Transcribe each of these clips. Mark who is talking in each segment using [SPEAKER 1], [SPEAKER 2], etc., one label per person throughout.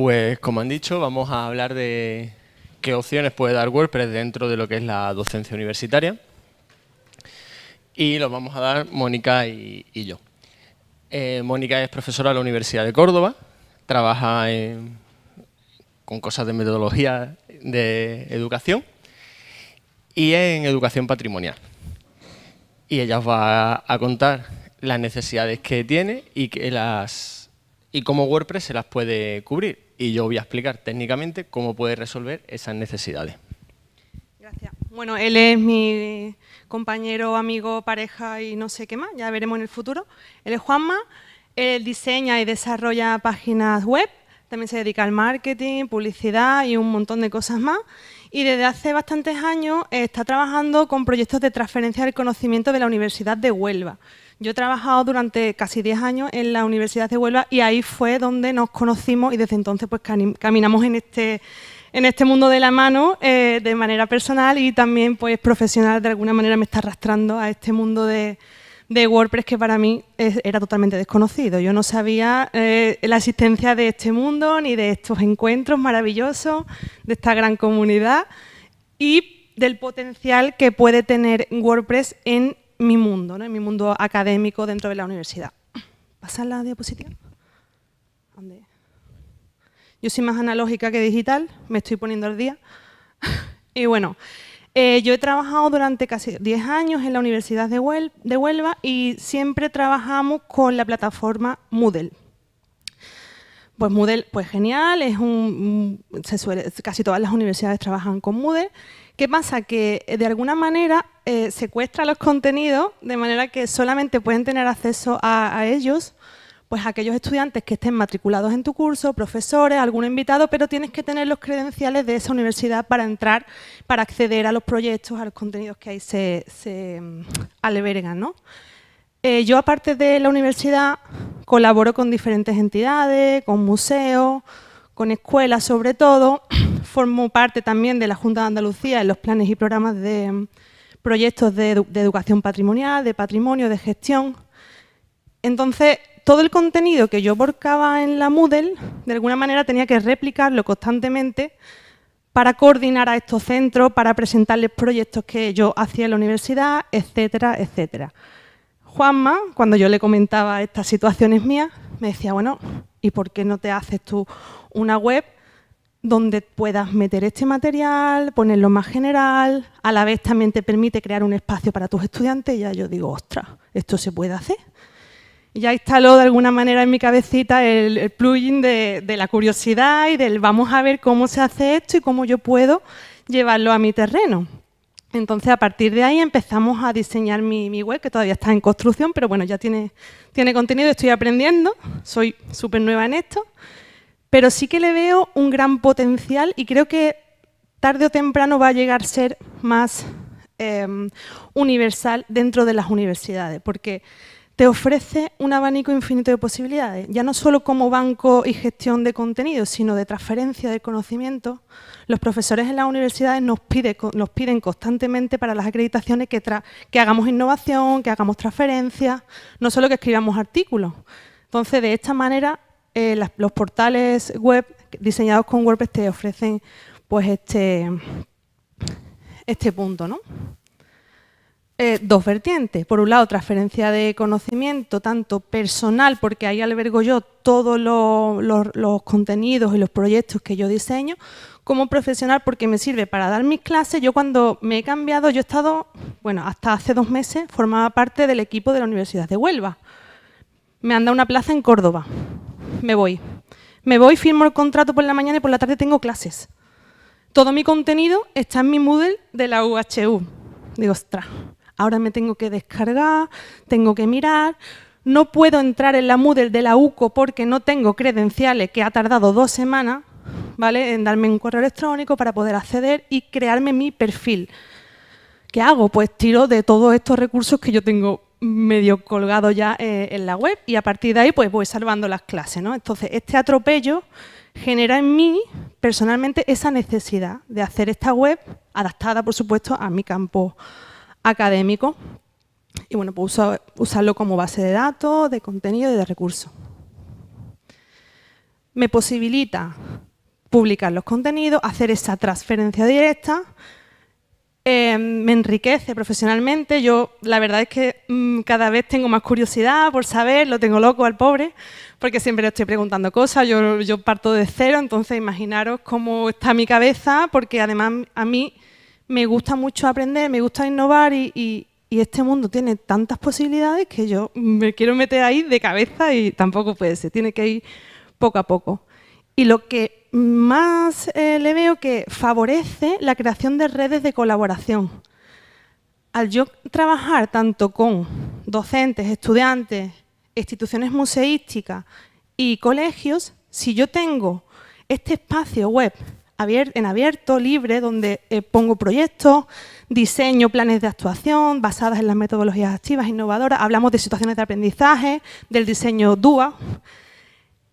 [SPEAKER 1] Pues como han dicho, vamos a hablar de qué opciones puede dar WordPress dentro de lo que es la docencia universitaria. Y los vamos a dar Mónica y, yo. Eh, Mónica es profesora de la Universidad de Córdoba, trabaja con cosas de metodología de educación y en educación patrimonial. Y ella os va a contar las necesidades que tiene y, que las, y cómo WordPress se las puede cubrir y yo voy a explicar técnicamente cómo puede resolver esas necesidades.
[SPEAKER 2] Gracias. Bueno, él es mi compañero, amigo, pareja y no sé qué más, ya veremos en el futuro. Él es Juanma, él diseña y desarrolla páginas web, también se dedica al marketing, publicidad y un montón de cosas más. Y desde hace bastantes años está trabajando con proyectos de transferencia del conocimiento de la Universidad de Huelva. Yo he trabajado durante casi 10 años en la Universidad de Huelva y ahí fue donde nos conocimos y desde entonces pues caminamos en este, en este mundo de la mano eh, de manera personal y también pues profesional de alguna manera me está arrastrando a este mundo de, WordPress que para mí era totalmente desconocido. Yo no sabía eh, la existencia de este mundo ni de estos encuentros maravillosos, de esta gran comunidad y del potencial que puede tener WordPress en mi mundo, ¿no? mi mundo académico dentro de la universidad. ¿Pasar la diapositiva? Yo soy más analógica que digital, me estoy poniendo al día. y bueno, eh, yo he trabajado durante casi 10 años en la Universidad de, de Huelva y siempre trabajamos con la plataforma Moodle. Pues Moodle, pues genial, es un, se suele, casi todas las universidades trabajan con Moodle ¿Qué pasa? Que eh, de alguna manera eh, secuestra los contenidos de manera que solamente pueden tener acceso a, ellos pues aquellos estudiantes que estén matriculados en tu curso, profesores, algún invitado, pero tienes que tener los credenciales de esa universidad para entrar, para acceder a los proyectos, a los contenidos que ahí se, mm, albergan. ¿no? Eh, yo, aparte de la universidad, colaboro con diferentes entidades, con museos, con escuelas sobre todo. Formo parte también de la Junta de Andalucía en los planes y programas de mm, proyectos de, educación patrimonial, de patrimonio, de gestión. Entonces, todo el contenido que yo borcaba en la Moodle, de alguna manera tenía que replicarlo constantemente para coordinar a estos centros, para presentarles proyectos que yo hacía en la universidad, etcétera, etcétera. Juanma, cuando yo le comentaba estas situaciones mías, me decía, bueno, ¿y por qué no te haces tú una web donde puedas meter este material, ponerlo más general, a la vez también te permite crear un espacio para tus estudiantes, y ya yo digo, ostras, esto se puede hacer. ya instaló de alguna manera en mi cabecita el, plugin de, la curiosidad y del vamos a ver cómo se hace esto y cómo yo puedo llevarlo a mi terreno. Entonces, a partir de ahí empezamos a diseñar mi, web, que todavía está en construcción, pero bueno, ya tiene, tiene contenido, estoy aprendiendo, soy súper nueva en esto pero sí que le veo un gran potencial y creo que tarde o temprano va a llegar a ser más em, universal dentro de las universidades, porque te ofrece un abanico infinito de posibilidades, ya no solo como banco y gestión de contenido, sino de transferencia de conocimiento. Los profesores en las universidades nos, piden constantemente para las acreditaciones que, que hagamos innovación, que hagamos transferencia. no solo que escribamos artículos. Entonces, de esta manera eh, los portales web diseñados con WordPress te ofrecen pues este, este punto, ¿no? Eh, dos vertientes. Por un lado, transferencia de conocimiento, tanto personal, porque ahí albergo yo todos los, los, contenidos y los proyectos que yo diseño, como profesional, porque me sirve para dar mis clases. Yo cuando me he cambiado, yo he estado, bueno, hasta hace dos meses, formaba parte del equipo de la Universidad de Huelva. Me han dado una plaza en Córdoba me voy. Me voy, firmo el contrato por la mañana y por la tarde tengo clases. Todo mi contenido está en mi Moodle de la UHU. Digo, ostras, ahora me tengo que descargar, tengo que mirar. No puedo entrar en la Moodle de la UCO porque no tengo credenciales, que ha tardado dos semanas, ¿vale? En darme un correo electrónico para poder acceder y crearme mi perfil. ¿Qué hago? Pues tiro de todos estos recursos que yo tengo medio colgado ya eh, en la web y a partir de ahí pues voy salvando las clases. ¿no? Entonces, este atropello genera en mí personalmente esa necesidad de hacer esta web adaptada, por supuesto, a mi campo académico y bueno, pues usarlo como base de datos, de contenido y de recursos. Me posibilita publicar los contenidos, hacer esa transferencia directa, eh, me enriquece profesionalmente. Yo la verdad es que mm, cada vez tengo más curiosidad por saber, lo tengo loco al pobre, porque siempre le estoy preguntando cosas, yo, yo parto de cero, entonces imaginaros cómo está mi cabeza, porque además a mí me gusta mucho aprender, me gusta innovar y, y este mundo tiene tantas posibilidades que yo me quiero meter ahí de cabeza y tampoco puede ser, tiene que ir poco a poco. Y lo que más eh, le veo que favorece la creación de redes de colaboración. Al yo trabajar tanto con docentes, estudiantes, instituciones museísticas y colegios, si yo tengo este espacio web en abierto, libre, donde eh, pongo proyectos, diseño planes de actuación basadas en las metodologías activas, innovadoras, hablamos de situaciones de aprendizaje, del diseño DUA,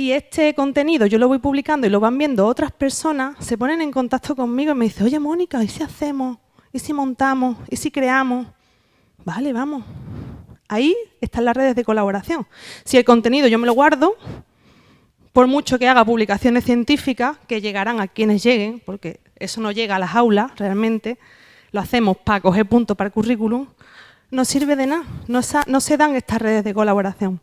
[SPEAKER 2] y este contenido yo lo voy publicando y lo van viendo otras personas, se ponen en contacto conmigo y me dicen, oye Mónica, ¿y si hacemos? ¿Y si montamos? ¿Y si creamos? Vale, vamos. Ahí están las redes de colaboración. Si el contenido yo me lo guardo, por mucho que haga publicaciones científicas, que llegarán a quienes lleguen, porque eso no llega a las aulas realmente, lo hacemos para coger puntos para el currículum, no sirve de nada, no se dan estas redes de colaboración.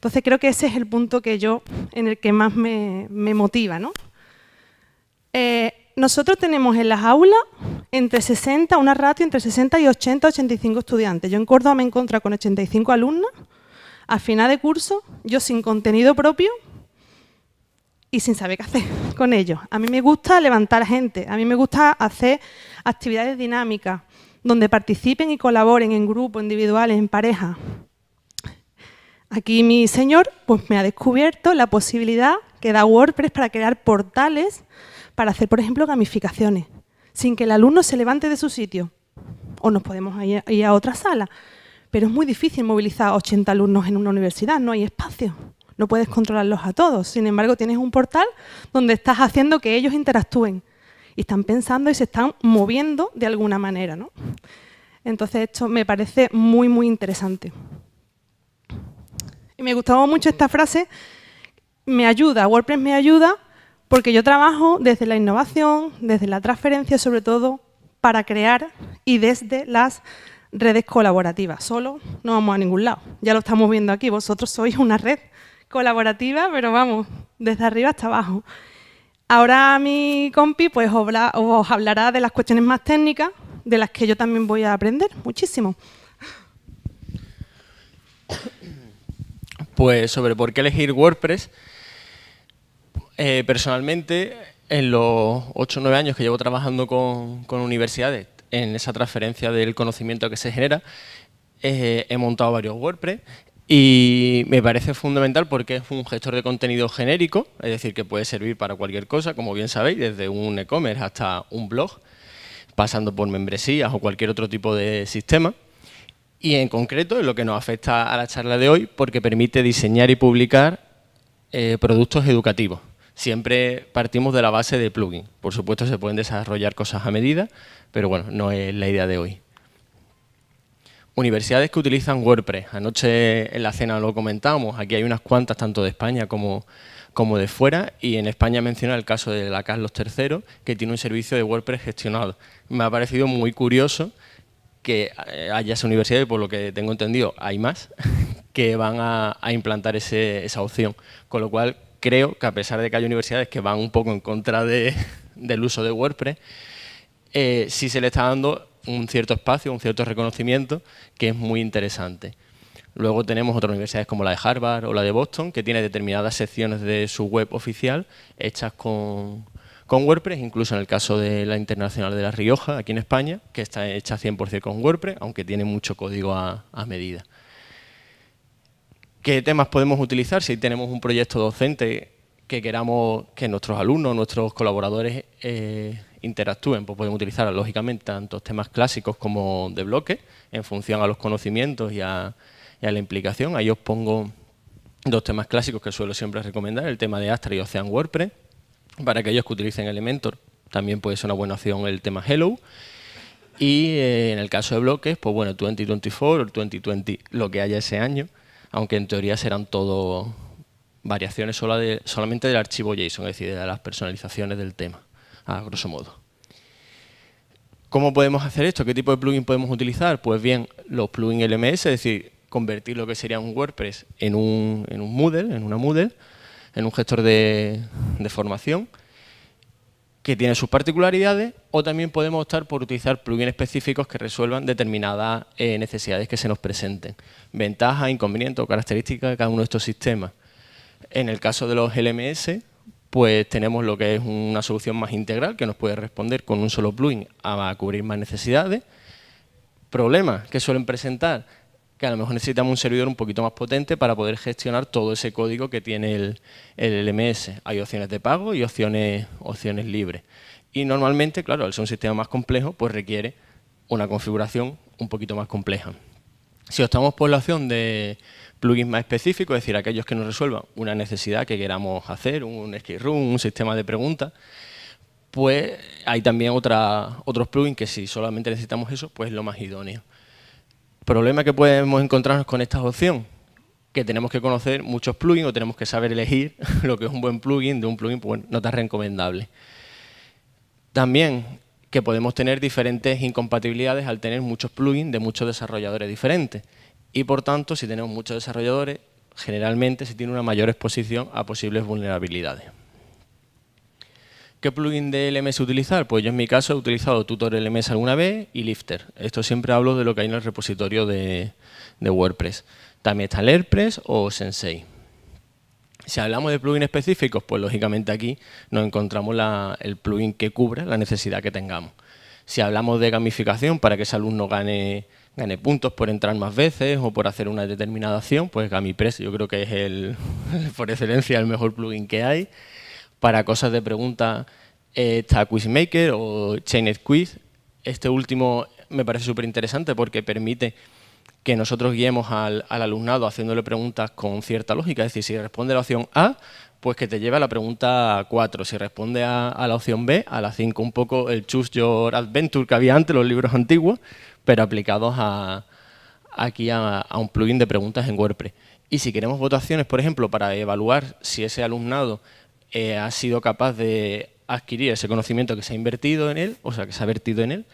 [SPEAKER 2] Entonces creo que ese es el punto que yo, en el que más me, motiva. ¿no? Eh, nosotros tenemos en las aulas entre 60, una ratio entre 60 y 80, 85 estudiantes. Yo en Córdoba me encuentro con 85 alumnos. a final de curso, yo sin contenido propio y sin saber qué hacer con ellos. A mí me gusta levantar gente, a mí me gusta hacer actividades dinámicas donde participen y colaboren en grupo, individuales, en pareja. Aquí mi señor pues me ha descubierto la posibilidad que da WordPress para crear portales para hacer, por ejemplo, gamificaciones, sin que el alumno se levante de su sitio. O nos podemos ir a otra sala. Pero es muy difícil movilizar 80 alumnos en una universidad, no hay espacio. No puedes controlarlos a todos. Sin embargo, tienes un portal donde estás haciendo que ellos interactúen. Y están pensando y se están moviendo de alguna manera. ¿no? Entonces, esto me parece muy, muy interesante. Y me gustaba mucho esta frase, me ayuda, WordPress me ayuda porque yo trabajo desde la innovación, desde la transferencia, sobre todo para crear y desde las redes colaborativas. Solo no vamos a ningún lado. Ya lo estamos viendo aquí. Vosotros sois una red colaborativa, pero vamos, desde arriba hasta abajo. Ahora mi compi pues os hablará de las cuestiones más técnicas, de las que yo también voy a aprender muchísimo
[SPEAKER 1] pues sobre por qué elegir WordPress. Eh, personalmente, en los 8 o 9 años que llevo trabajando con, universidades, en esa transferencia del conocimiento que se genera, eh, he montado varios WordPress y me parece fundamental porque es un gestor de contenido genérico, es decir, que puede servir para cualquier cosa, como bien sabéis, desde un e-commerce hasta un blog, pasando por membresías o cualquier otro tipo de sistema y en concreto es lo que nos afecta a la charla de hoy porque permite diseñar y publicar eh, productos educativos. Siempre partimos de la base de plugin. Por supuesto se pueden desarrollar cosas a medida, pero bueno, no es la idea de hoy. Universidades que utilizan WordPress. Anoche en la cena lo comentamos, aquí hay unas cuantas tanto de España como, como de fuera y en España menciona el caso de la Carlos III que tiene un servicio de WordPress gestionado. Me ha parecido muy curioso que eh, haya esa universidad, y por lo que tengo entendido hay más, que van a, implantar esa opción. Con lo cual, creo que a pesar de que hay universidades que van un poco en contra del uso de WordPress, eh, sí se le está dando un cierto espacio, un cierto reconocimiento que es muy interesante. Luego tenemos otras universidades como la de Harvard o la de Boston, que tiene determinadas secciones de su web oficial hechas con, con WordPress, incluso en el caso de la Internacional de La Rioja, aquí en España, que está hecha 100% con WordPress, aunque tiene mucho código a, medida. ¿Qué temas podemos utilizar si tenemos un proyecto docente que queramos que nuestros alumnos, nuestros colaboradores eh, interactúen, pues podemos utilizar lógicamente tantos temas clásicos como de bloque en función a los conocimientos y a, y a, la implicación. Ahí os pongo dos temas clásicos que suelo siempre recomendar, el tema de Astra y Ocean WordPress, para aquellos que utilicen Elementor. También puede ser una buena opción el tema Hello. Y eh, en el caso de bloques, pues bueno, 2024 o 2020, lo que haya ese año, aunque en teoría serán todo variaciones solamente del archivo JSON, es decir, de las personalizaciones del tema, a grosso modo. ¿Cómo podemos hacer esto? ¿Qué tipo de plugin podemos utilizar? Pues bien, los plugins LMS, es decir, convertir lo que sería un WordPress en un, en un Moodle, en una Moodle, en un gestor de, formación que tiene sus particularidades o también podemos optar por utilizar plugins específicos que resuelvan determinadas eh, necesidades que se nos presenten. Ventajas, inconvenientes o características de cada uno de estos sistemas. En el caso de los LMS, pues tenemos lo que es una solución más integral que nos puede responder con un solo plugin a cubrir más necesidades. Problemas que suelen presentar que a lo mejor necesitamos un servidor un poquito más potente para poder gestionar todo ese código que tiene el, LMS. Hay opciones de pago y opciones, opciones libres. Y normalmente, claro, al ser un sistema más complejo, pues requiere una configuración un poquito más compleja. Si optamos por la opción de plugins más específicos, es decir, aquellos que nos resuelvan una necesidad que queramos hacer, un escape room, un sistema de preguntas, pues hay también otra, otros plugins que si solamente necesitamos eso, pues es lo más idóneo problema que podemos encontrarnos con esta opción, que tenemos que conocer muchos plugins o tenemos que saber elegir lo que es un buen plugin de un plugin pues no tan recomendable. También que podemos tener diferentes incompatibilidades al tener muchos plugins de muchos desarrolladores diferentes. Y por tanto, si tenemos muchos desarrolladores, generalmente se tiene una mayor exposición a posibles vulnerabilidades. ¿Qué plugin de LMS utilizar? Pues yo en mi caso he utilizado Tutor LMS alguna vez y Lifter. Esto siempre hablo de lo que hay en el repositorio de, WordPress. También está LearnPress o Sensei. Si hablamos de plugins específicos, pues lógicamente aquí nos encontramos el plugin que cubra la necesidad que tengamos. Si hablamos de gamificación, para que ese alumno gane, gane puntos por entrar más veces o por hacer una determinada acción, pues GamiPress yo creo que es el, por excelencia el mejor plugin que hay para cosas de pregunta eh, está Quizmaker o Chained Quiz. Este último me parece súper interesante porque permite que nosotros guiemos al, alumnado haciéndole preguntas con cierta lógica. Es decir, si responde a la opción A, pues que te lleve a la pregunta 4. Si responde a, la opción B, a la 5. Un poco el Choose Your Adventure que había antes, los libros antiguos, pero aplicados aquí a, a un plugin de preguntas en WordPress. Y si queremos votaciones, por ejemplo, para evaluar si ese alumnado eh, ha sido capaz de adquirir ese conocimiento que se ha invertido en él, o sea, que se ha vertido en él,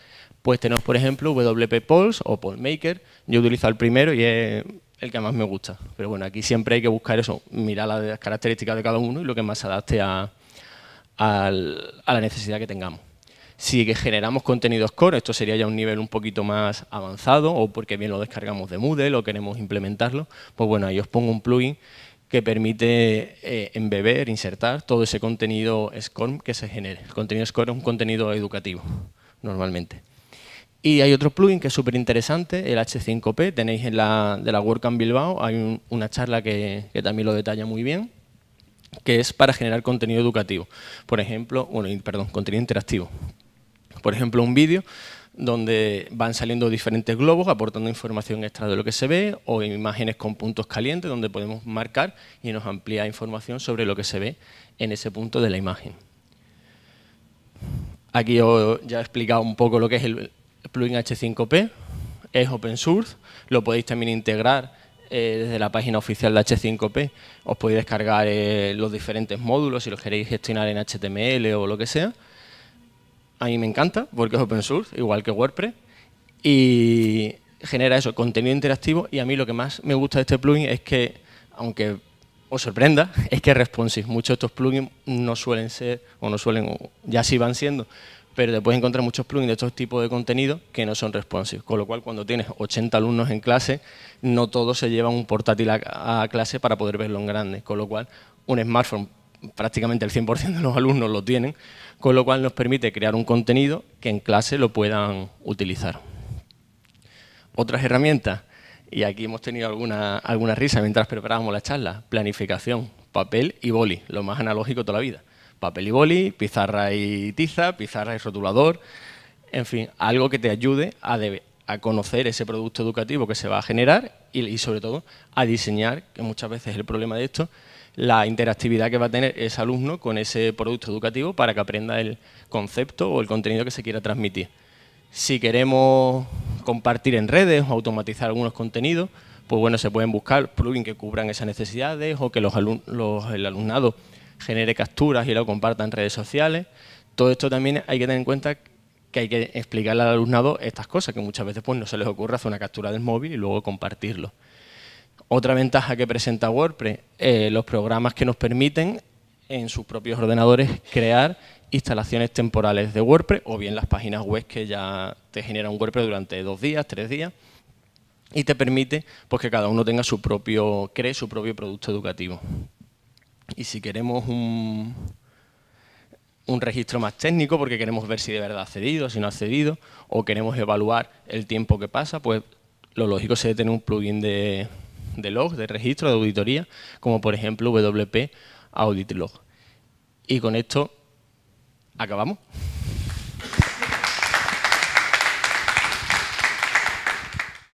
[SPEAKER 1] pues tenemos, por ejemplo, WP Polls o Maker. Yo utilizo el primero y es el que más me gusta. Pero bueno, aquí siempre hay que buscar eso, mirar las características de cada uno y lo que más se adapte a, la necesidad que tengamos. Si generamos contenidos core, esto sería ya un nivel un poquito más avanzado o porque bien lo descargamos de Moodle o queremos implementarlo, pues bueno, ahí os pongo un plugin que permite eh, embeber, insertar todo ese contenido SCORM que se genere. El contenido SCORM es un contenido educativo, normalmente. Y hay otro plugin que es súper interesante, el H5P. Tenéis en la, de la WordCamp Bilbao, hay una charla que, que, también lo detalla muy bien, que es para generar contenido educativo. Por ejemplo, bueno, perdón, contenido interactivo. Por ejemplo, un vídeo donde van saliendo diferentes globos aportando información extra de lo que se ve o imágenes con puntos calientes donde podemos marcar y nos amplía información sobre lo que se ve en ese punto de la imagen. Aquí os ya he explicado un poco lo que es el plugin H5P, es open source, lo podéis también integrar eh, desde la página oficial de H5P, os podéis descargar eh, los diferentes módulos si los queréis gestionar en HTML o lo que sea a mí me encanta porque es open source, igual que WordPress, y genera eso, contenido interactivo, y a mí lo que más me gusta de este plugin es que, aunque os sorprenda, es que es responsive. Muchos de estos plugins no suelen ser, o no suelen, ya sí van siendo, pero te puedes encontrar muchos plugins de estos tipos de contenido que no son responsive. Con lo cual, cuando tienes 80 alumnos en clase, no todos se llevan un portátil a, a clase para poder verlo en grande. Con lo cual, un smartphone prácticamente el 100% de los alumnos lo tienen, con lo cual nos permite crear un contenido que en clase lo puedan utilizar. Otras herramientas, y aquí hemos tenido alguna, alguna risa mientras preparábamos la charla, planificación, papel y boli, lo más analógico toda la vida. Papel y boli, pizarra y tiza, pizarra y rotulador, en fin, algo que te ayude a, conocer ese producto educativo que se va a generar y, y sobre todo a diseñar, que muchas veces el problema de esto, la interactividad que va a tener ese alumno con ese producto educativo para que aprenda el concepto o el contenido que se quiera transmitir. Si queremos compartir en redes o automatizar algunos contenidos, pues bueno, se pueden buscar plugins que cubran esas necesidades o que el alumnado genere capturas y lo comparta en redes sociales. Todo esto también hay que tener en cuenta que hay que explicarle al alumnado estas cosas, que muchas veces pues, no se les ocurre hacer una captura del móvil y luego compartirlo. Otra ventaja que presenta WordPress, eh, los programas que nos permiten en sus propios ordenadores crear instalaciones temporales de WordPress o bien las páginas web que ya te genera un WordPress durante dos días, tres días y te permite pues, que cada uno tenga su propio, cree su propio producto educativo. Y si queremos un, un registro más técnico porque queremos ver si de verdad ha cedido, si no ha cedido o queremos evaluar el tiempo que pasa, pues lo lógico es tener un plugin de, de log, de registro, de auditoría, como por ejemplo WP Audit Log. Y con esto acabamos.